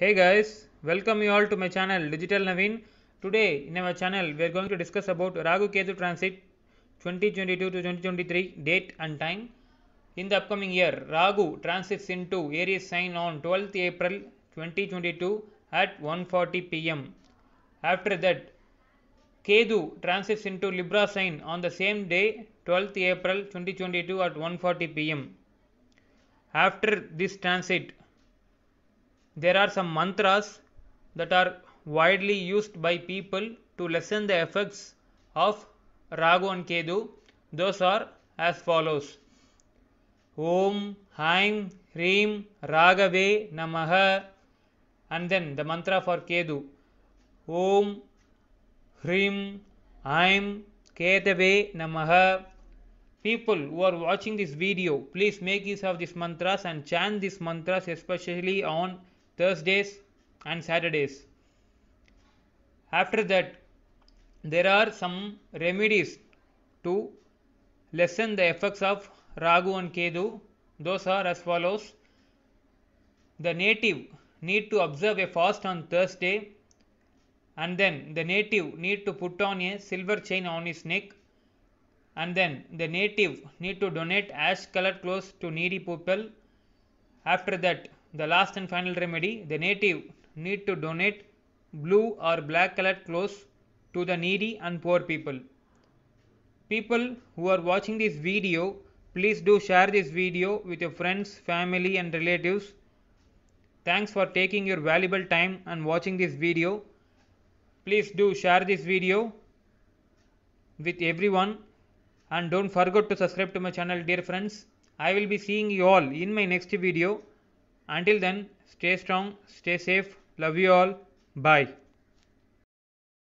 Hey guys, welcome you all to my channel Digital Naveen. Today in our channel we are going to discuss about Rahu Ketu transit 2022 to 2023 date and time. In the upcoming year, Rahu transits into Aries sign on 12th April 2022 at 1:40 pm. After that, Ketu transits into Libra sign on the same day 12th April 2022 at 1:40 pm. After this transit, there are some mantras that are widely used by people to lessen the effects of Ragu and Kedu. Those are as follows Om, Haim, Hrim, Ragave, Namaha, and then the mantra for Kedu Om, Hrim, Haim, Ketave, Namaha. People who are watching this video, please make use of these mantras and chant these mantras, especially on Thursdays and Saturdays. After that, there are some remedies to lessen the effects of Ragu and Kedu. Those are as follows. The native need to observe a fast on Thursday and then the native need to put on a silver chain on his neck and then the native need to donate ash colored clothes to needy people. After that, the last and final remedy the native need to donate blue or black colored clothes to the needy and poor people. People who are watching this video, please do share this video with your friends, family, and relatives. Thanks for taking your valuable time and watching this video. Please do share this video with everyone and don't forget to subscribe to my channel, dear friends. I will be seeing you all in my next video. Until then, stay strong, stay safe. Love you all. Bye.